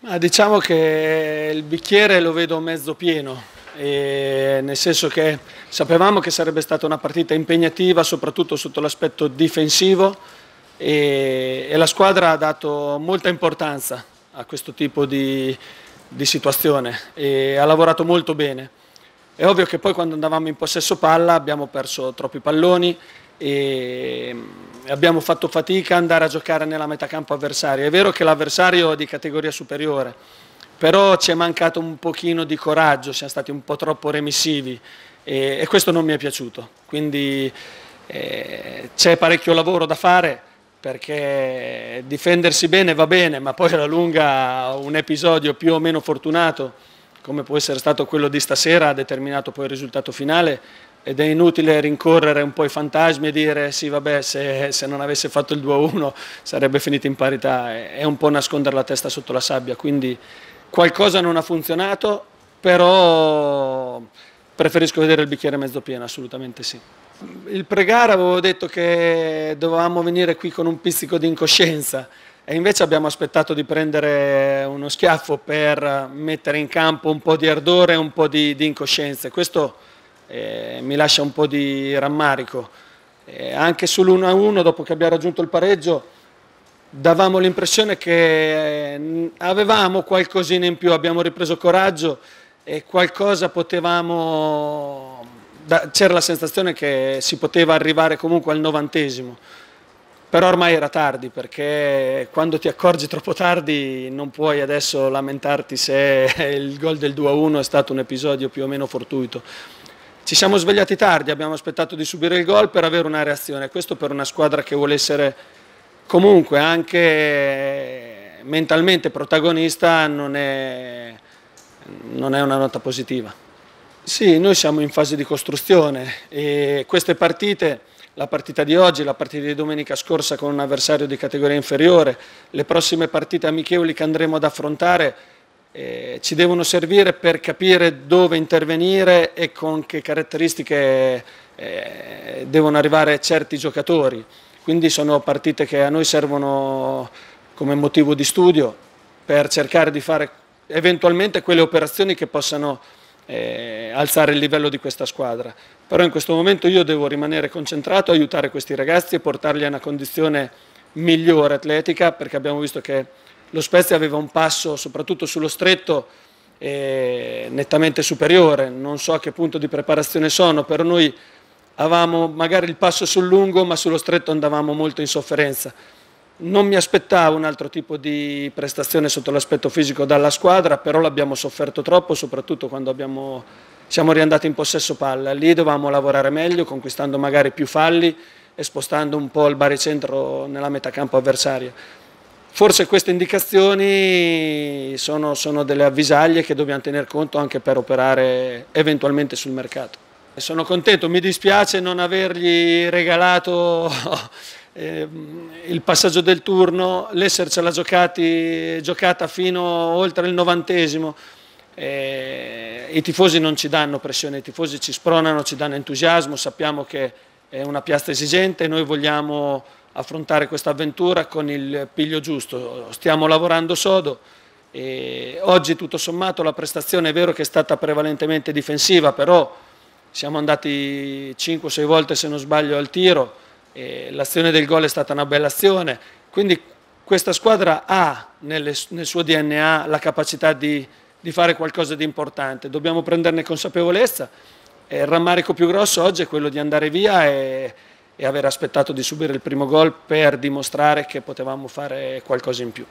Ma diciamo che il bicchiere lo vedo mezzo pieno, nel senso che sapevamo che sarebbe stata una partita impegnativa soprattutto sotto l'aspetto difensivo e, e, la squadra ha dato molta importanza a questo tipo di, di situazione e ha lavorato molto bene. È ovvio che poi quando andavamo in possesso palla abbiamo perso troppi palloni e abbiamo fatto fatica ad andare a giocare nella metacampo avversaria. È vero che l'avversario è di categoria superiore, però ci è mancato un pochino di coraggio, siamo stati un po' troppo remissivi e, e questo non mi è piaciuto. Quindi eh, c'è parecchio lavoro da fare perché difendersi bene va bene, ma poi alla lunga un episodio più o meno fortunato come può essere stato quello di stasera ha determinato poi il risultato finale ed è inutile rincorrere un po' i fantasmi e dire sì vabbè se, se non avesse fatto il 2-1 sarebbe finito in parità, è un po' nascondere la testa sotto la sabbia, quindi qualcosa non ha funzionato, però preferisco vedere il bicchiere mezzo pieno, assolutamente sì. Il pregare avevo detto che dovevamo venire qui con un pizzico di incoscienza e invece abbiamo aspettato di prendere uno schiaffo per mettere in campo un po' di ardore e un po' di, di incoscienza. Questo eh, mi lascia un po' di rammarico. Eh, anche sull'1-1, dopo che abbiamo raggiunto il pareggio, davamo l'impressione che mm, avevamo qualcosina in più, abbiamo ripreso coraggio e qualcosa potevamo... c'era la sensazione che si poteva arrivare comunque al novantesimo. Però ormai era tardi perché quando ti accorgi troppo tardi non puoi adesso lamentarti se il gol del 2-1 è stato un episodio più o meno fortuito. Ci siamo svegliati tardi, abbiamo aspettato di subire il gol per avere una reazione. Questo per una squadra che vuole essere comunque anche eh, mentalmente protagonista non è, non è una nota positiva. Sì, noi siamo in fase di costruzione e queste partite la partita di oggi, la partita di domenica scorsa con un avversario di categoria inferiore, le prossime partite amichevoli che andremo ad affrontare eh, ci devono servire per capire dove intervenire e con che caratteristiche eh, devono arrivare certi giocatori. Quindi sono partite che a noi servono come motivo di studio per cercare di fare eventualmente quelle operazioni che possano eh, alzare il livello di questa squadra. Però in questo momento io devo rimanere concentrato, aiutare questi ragazzi e portarli a una condizione migliore atletica perché abbiamo visto che lo Spezia aveva un passo soprattutto sullo stretto eh, nettamente superiore, non so a che punto di preparazione sono, per noi avevamo magari il passo sul lungo ma sullo stretto andavamo molto in sofferenza. Non mi aspettavo un altro tipo di prestazione sotto l'aspetto fisico dalla squadra, però l'abbiamo sofferto troppo, soprattutto quando abbiamo, siamo riandati in possesso palla. Lì dovevamo lavorare meglio, conquistando magari più falli e spostando un po' il baricentro nella metà campo avversaria. Forse queste indicazioni sono, sono delle avvisaglie che dobbiamo tener conto anche per operare eventualmente sul mercato. Sono contento, mi dispiace non avergli regalato ehm, il passaggio del turno, l'essercela giocati, giocata fino oltre il novantesimo. Eh, I tifosi non ci danno pressione, i tifosi ci spronano, ci danno entusiasmo, sappiamo che è una piazza esigente, noi vogliamo affrontare questa avventura con il piglio giusto. Stiamo lavorando sodo. E oggi tutto sommato la prestazione è vero che è stata prevalentemente difensiva, però siamo andati 5-6 volte se non sbaglio al tiro, l'azione del gol è stata una bella azione, quindi questa squadra ha nelle, nel suo DNA la capacità di, di, fare qualcosa di importante, dobbiamo prenderne consapevolezza, e il rammarico più grosso oggi è quello di andare via e e aver aspettato di subire il primo gol per dimostrare che potevamo fare qualcosa in più.